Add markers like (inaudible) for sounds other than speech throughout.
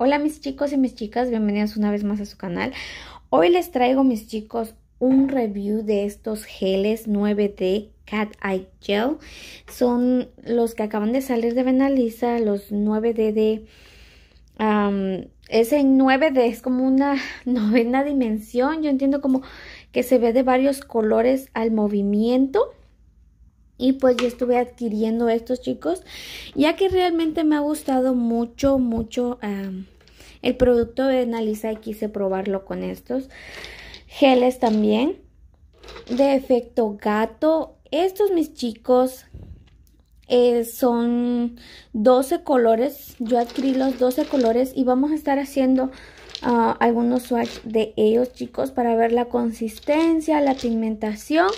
Hola mis chicos y mis chicas, bienvenidos una vez más a su canal. Hoy les traigo mis chicos un review de estos geles 9D Cat Eye Gel. Son los que acaban de salir de Benalisa, los 9D de... ese 9D, es como una (laughs) novena dimensión. Yo entiendo como que se ve de varios colores al movimiento. Y pues yo estuve adquiriendo estos chicos, ya que realmente me ha gustado mucho, mucho el producto de Analisa y quise probarlo con estos. Geles también, de efecto gato. Estos mis chicos eh, son 12 colores, yo adquirí los 12 colores y vamos a estar haciendo... Ah, algunos swatch de ellos chicos para ver la consistencia, la pigmentación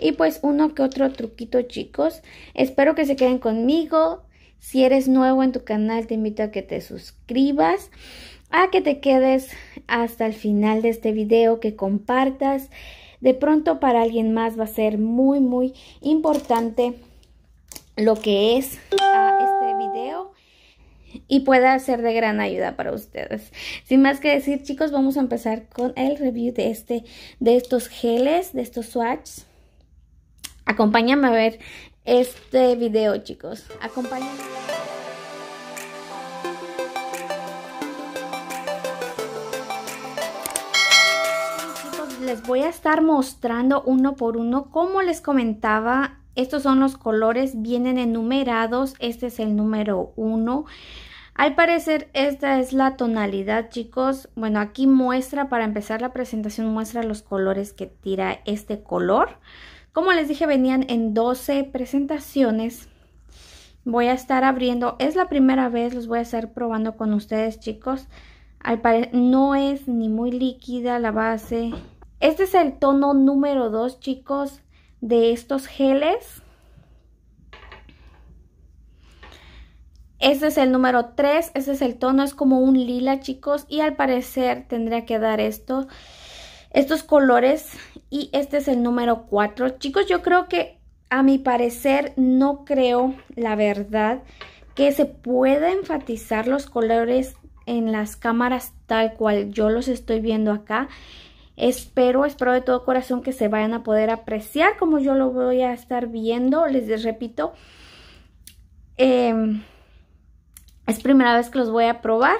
y pues uno que otro truquito chicos. Espero que se queden conmigo. Si eres nuevo en tu canal te invito a que te suscribas, a que te quedes hasta el final de este video, que compartas. De pronto para alguien más va a ser muy muy importante lo que es ah, este video y pueda ser de gran ayuda para ustedes. Sin más que decir, chicos, vamos a empezar con el review de este de estos geles, de estos swatches. Acompáñame a ver este video, chicos. Acompáñame. Les voy a estar mostrando uno por uno, como les comentaba, estos son los colores, vienen enumerados, este es el número uno. Al parecer esta es la tonalidad chicos, bueno aquí muestra para empezar la presentación muestra los colores que tira este color. Como les dije, venían en 12 presentaciones. Voy a estar abriendo, es la primera vez, los voy a estar probando con ustedes chicos. Al no es ni muy líquida la base. Este es el tono número 2 chicos de estos geles. Este es el número 3, este es el tono, es como un lila chicos y al parecer tendría que dar esto estos colores y este es el número 4. Chicos, yo creo que a mi parecer no creo la verdad que se pueda enfatizar los colores en las cámaras tal cual yo los estoy viendo acá. Espero, espero de todo corazón que se vayan a poder apreciar como yo lo voy a estar viendo. Les repito, em, es primera vez que los voy a probar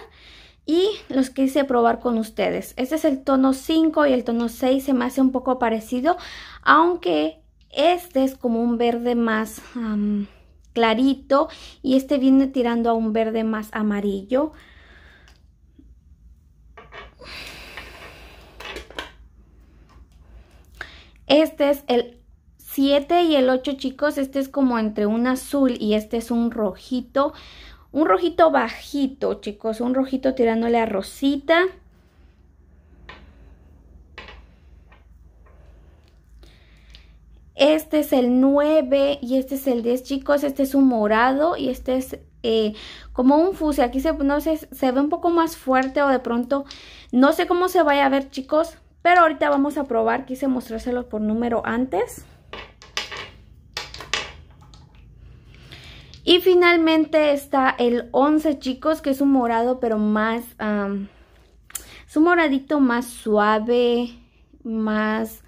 y los quise probar con ustedes. Este es el tono 5 y el tono 6 se me hace un poco parecido, aunque este es como un verde más clarito y este viene tirando a un verde más amarillo. Este es el 7 y el 8, chicos. Este es como entre un azul y este es un rojito. Un rojito bajito, chicos. Un rojito tirándole a rosita. Este es el 9 y este es el 10, chicos. Este es un morado y este es eh, como un fucsia. Aquí se, no se ve un poco más fuerte o de pronto no sé cómo se vaya a ver, chicos. Pero ahorita vamos a probar. Quise mostrárselos por número antes. Y finalmente está el 11, chicos, que es un morado, pero más... un moradito más suave, más,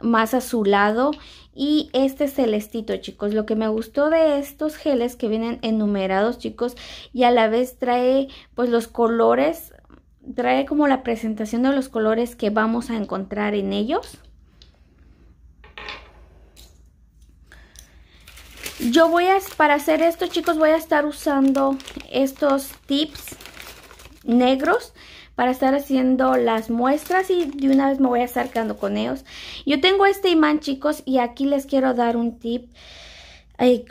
más azulado. Y este celestito, chicos. Lo que me gustó de estos geles que vienen enumerados, chicos. Y a la vez trae, pues, los colores. Trae como la presentación de los colores que vamos a encontrar en ellos. Yo voy a, para hacer esto chicos, voy a estar usando estos tips negros para estar haciendo las muestras y de una vez me voy a quedando con ellos. Yo tengo este imán chicos y aquí les quiero dar un tip.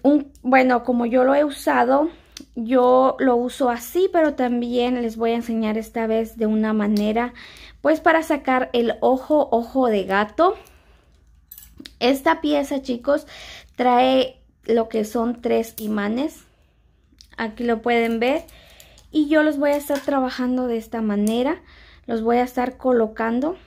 un, bueno, como yo lo he usado, yo lo uso así, pero también les voy a enseñar esta vez de una manera, pues para sacar el ojo, ojo de gato. Esta pieza chicos trae lo que son tres imanes. Aquí lo pueden ver. Y yo los voy a estar trabajando de esta manera. Los voy a estar colocando.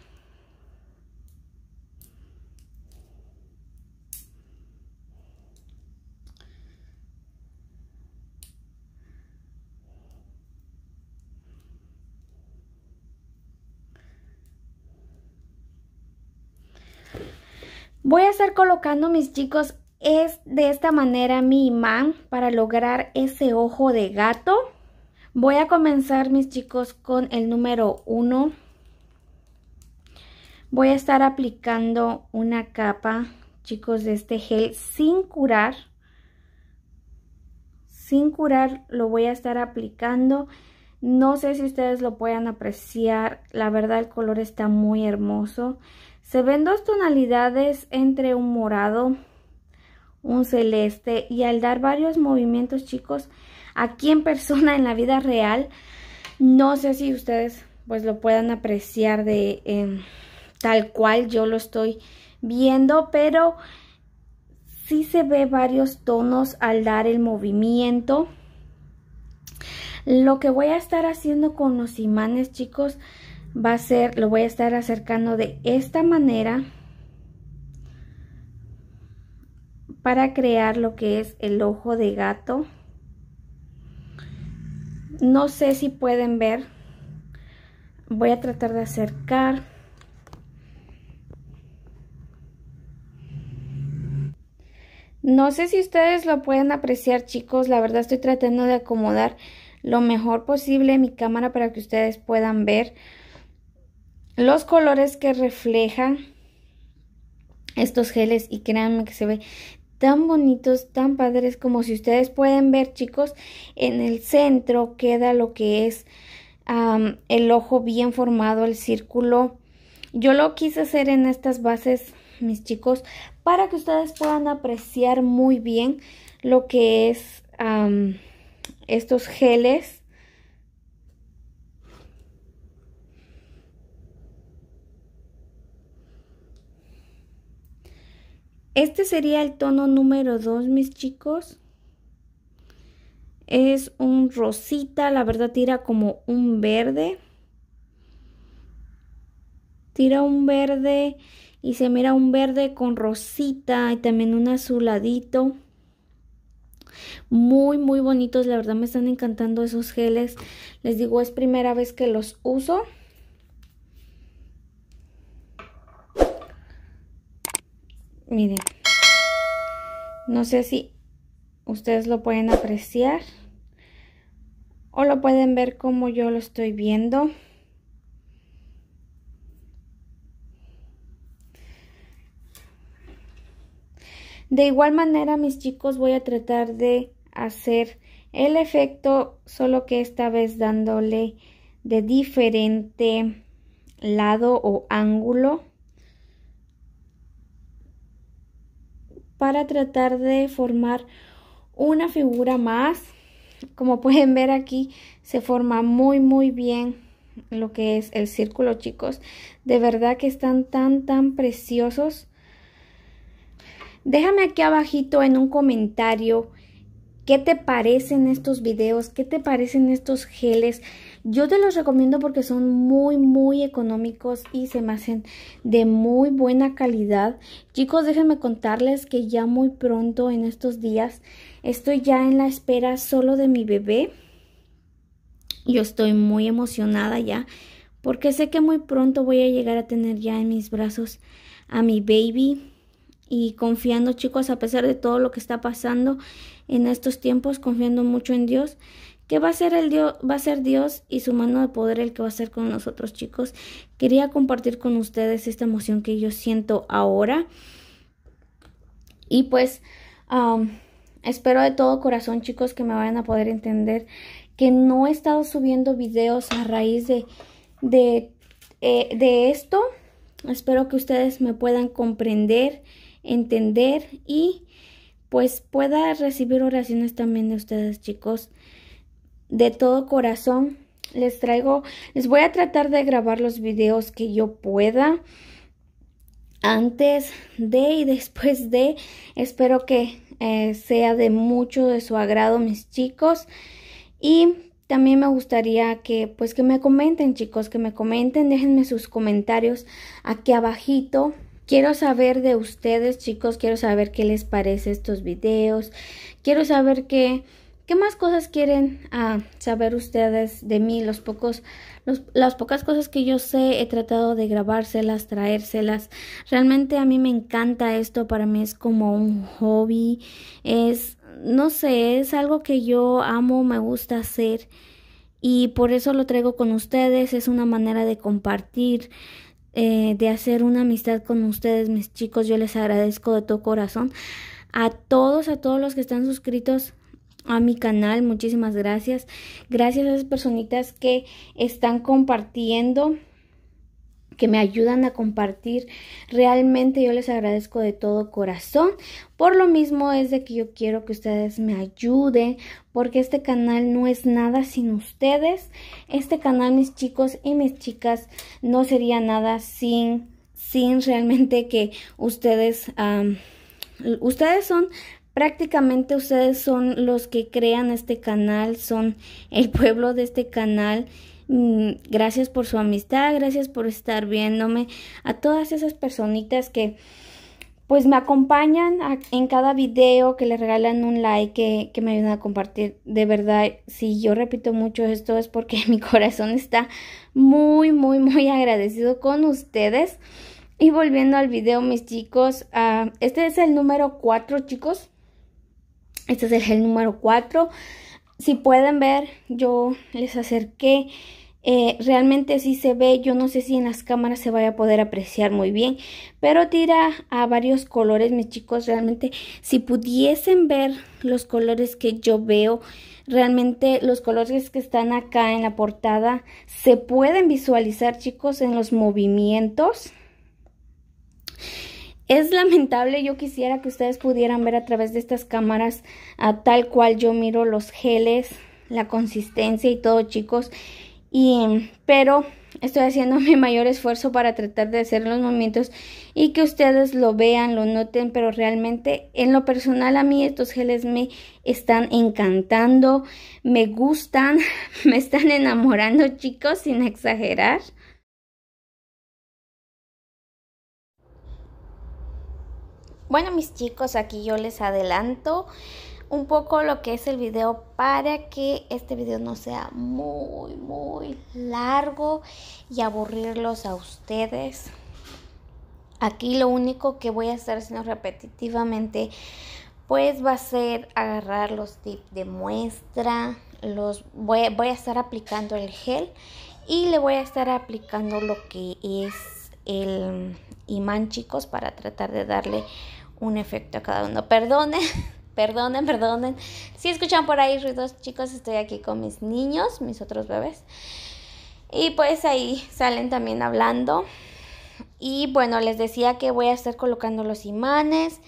Voy a estar colocando mis chicos es de esta manera mi imán para lograr ese ojo de gato. Voy a comenzar mis chicos con el número uno. Voy a estar aplicando una capa chicos de este gel sin curar. Sin curar lo voy a estar aplicando. No sé si ustedes lo puedan apreciar, la verdad el color está muy hermoso. Se ven dos tonalidades entre un morado un celeste y al dar varios movimientos chicos aquí en persona en la vida real no sé si ustedes pues lo puedan apreciar de em, tal cual yo lo estoy viendo pero sí se ve varios tonos al dar el movimiento lo que voy a estar haciendo con los imanes chicos va a ser lo voy a estar acercando de esta manera para crear lo que es el ojo de gato. No sé si pueden ver. Voy a tratar de acercar. No sé si ustedes lo pueden apreciar, chicos. La verdad estoy tratando de acomodar lo mejor posible mi cámara para que ustedes puedan ver los colores que reflejan estos geles y créanme que se ve tan bonitos, tan padres como si ustedes pueden ver chicos, en el centro queda lo que es el ojo bien formado, el círculo. Yo lo quise hacer en estas bases, mis chicos, para que ustedes puedan apreciar muy bien lo que es estos geles Este sería el tono número 2, mis chicos. Es un rosita, la verdad tira como un verde. Tira un verde y se mira un verde con rosita y también un azuladito. Muy, muy bonitos. La verdad me están encantando esos geles. Les digo, es primera vez que los uso. Miren, no sé si ustedes lo pueden apreciar o lo pueden ver como yo lo estoy viendo. De igual manera, mis chicos, voy a tratar de hacer el efecto, solo que esta vez dándole de diferente lado o ángulo. para tratar de formar una figura más. Como pueden ver aquí se forma muy muy bien lo que es el círculo chicos. De verdad que están tan tan preciosos. Déjame aquí abajito en un comentario qué te parecen estos videos, qué te parecen estos geles. Yo te los recomiendo porque son muy, muy económicos y se me hacen de muy buena calidad. Chicos, déjenme contarles que ya muy pronto en estos días estoy ya en la espera solo de mi bebé. Yo estoy muy emocionada ya porque sé que muy pronto voy a llegar a tener ya en mis brazos a mi baby y confiando chicos a pesar de todo lo que está pasando en estos tiempos, confiando mucho en Dios que va a ser el Dios, va a ser Dios y su mano de poder el que va a ser con nosotros, chicos. Quería compartir con ustedes esta emoción que yo siento ahora. Y pues espero de todo corazón, chicos, que me vayan a poder entender que no he estado subiendo videos a raíz de, de eh, esto. Espero que ustedes me puedan comprender, entender y pues pueda recibir oraciones también de ustedes, chicos de todo corazón. Les traigo, les voy a tratar de grabar los videos que yo pueda antes de y después de. Espero que eh, sea de mucho de su agrado, mis chicos. Y también me gustaría que, pues, que me comenten, chicos, que me comenten, déjenme sus comentarios aquí abajito. Quiero saber de ustedes, chicos, quiero saber qué les parece estos videos. Quiero saber qué ¿Qué más cosas quieren ah, saber ustedes de mí? Los pocos, las pocas cosas que yo sé, he tratado de grabárselas, traérselas. Realmente a mí me encanta esto, para mí es como un hobby. Es, no sé, es algo que yo amo, me gusta hacer. Y por eso lo traigo con ustedes, es una manera de compartir. Eh, de hacer una amistad con ustedes, mis chicos, yo les agradezco de todo corazón. A todos, a todos los que están suscritos, a mi canal. Muchísimas gracias. Gracias a esas personitas que están compartiendo, que me ayudan a compartir. Realmente yo les agradezco de todo corazón. Por lo mismo es de que yo quiero que ustedes me ayuden, porque este canal no es nada sin ustedes. Este canal, mis chicos y mis chicas, no sería nada sin, sin realmente que ustedes... ustedes son prácticamente ustedes son los que crean este canal, son el (laughs) pueblo de este canal. Mm, gracias por su amistad, gracias por estar viéndome. A todas esas personitas que pues me acompañan en cada video, que les regalan un like, que, me ayudan a compartir. De verdad, si yo repito mucho esto es porque (laughs) mi corazón está muy, muy, muy agradecido con ustedes. Y volviendo al video, mis chicos, ah, este es el número 4, chicos. Este es el gel número 4. Si pueden ver, yo les acerqué. Eh, realmente sí se ve, yo no sé si en las cámaras se vaya a poder apreciar muy bien, pero tira a varios colores, mis chicos, realmente si pudiesen ver los colores que yo veo, realmente los colores que están acá en la portada se pueden visualizar, chicos, en los movimientos. Es lamentable, yo quisiera que ustedes pudieran ver a través de estas cámaras a tal cual yo miro los geles, la consistencia y todo, chicos. Y, pero estoy haciendo (laughs) mi mayor esfuerzo para tratar de hacer los movimientos y que ustedes lo vean, lo noten, pero realmente en lo personal a mí estos geles me están encantando, me gustan, (laughs) me están enamorando, chicos, sin exagerar. Bueno, mis chicos, aquí yo les adelanto un poco lo que es el video para que este video no sea muy, muy largo y aburrirlos a ustedes. Aquí lo único que voy a estar haciendo repetitivamente pues va a ser agarrar los tips de muestra, los voy, voy a estar aplicando el gel y le voy a estar aplicando lo que es el imán chicos para tratar de darle un efecto a cada uno. Perdonen, (laughs) perdonen, perdonen. Si escuchan por ahí ruidos, chicos, estoy aquí con mis niños, mis otros bebés. Y pues ahí salen también hablando. Y bueno, les decía que voy a estar colocando los imanes.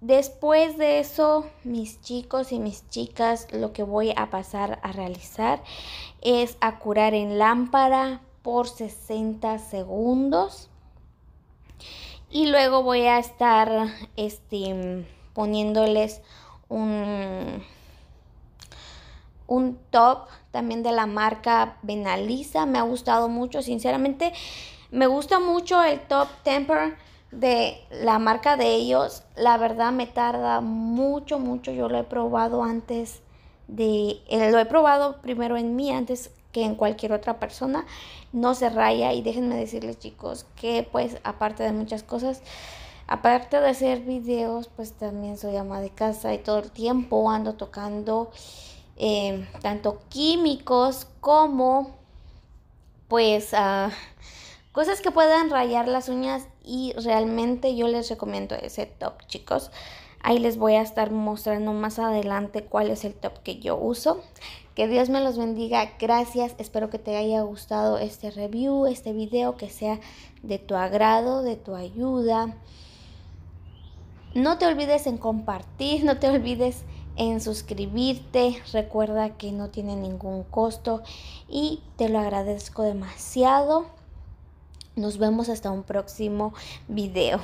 Después de eso, mis chicos y mis chicas, lo que voy a pasar a realizar es a curar en lámpara por 60 segundos. Y luego voy a estar este, poniéndoles un, un top también de la marca Benalisa. Me ha gustado mucho, sinceramente. Me gusta mucho el top temper de la marca de ellos. La verdad me tarda mucho, mucho. Yo lo he probado antes de... Eh, lo he probado primero en mí, antes que en cualquier otra persona. No se raya y déjenme decirles chicos que pues aparte de muchas cosas, aparte de hacer videos, pues también soy ama de casa y todo el tiempo ando tocando eh, tanto químicos como pues ah, cosas que puedan rayar las uñas y realmente yo les recomiendo ese top chicos. Ahí les voy a estar mostrando más adelante cuál es el top que yo uso. Que Dios me los bendiga. Gracias. Espero que te haya gustado este review, este video, que sea de tu agrado, de tu ayuda. No te olvides en compartir, no te olvides en suscribirte. Recuerda que no tiene ningún costo y te lo agradezco demasiado. Nos vemos hasta un próximo video.